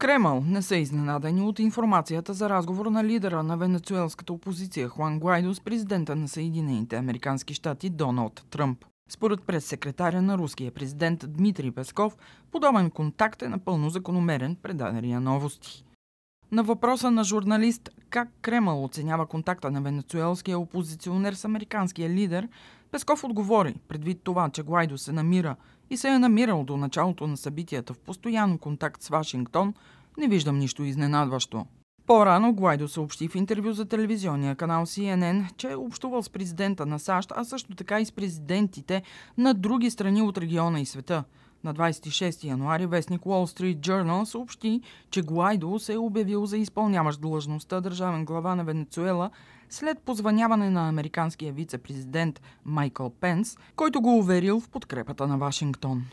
Кремъл не са изненадани от информацията за разговор на лидера на венецуелската опозиция Хуан Гуайдо с президента на Съединените Американски щати Доналд Тръмп. Според пресекретаря на руския президент Дмитрий Песков, подобен контакт е напълно закономерен, предадения новости. На въпроса на журналист как Кремъл оценява контакта на венецуелския опозиционер с американския лидер, Песков отговори, предвид това, че Гуайдо се намира и се е намирал до началото на събитията в постоянно контакт с Вашингтон, не виждам нищо изненадващо. По-рано Гуайдо съобщи в интервю за телевизионния канал CNN, че е общувал с президента на САЩ, а също така и с президентите на други страни от региона и света – на 26 януари вестник Wall Street Journal съобщи, че Гуайдо се е обявил за изпълняващ длъжността държавен глава на Венецуела след позваняване на американския вице-президент Майкъл Пенс, който го уверил в подкрепата на Вашингтон.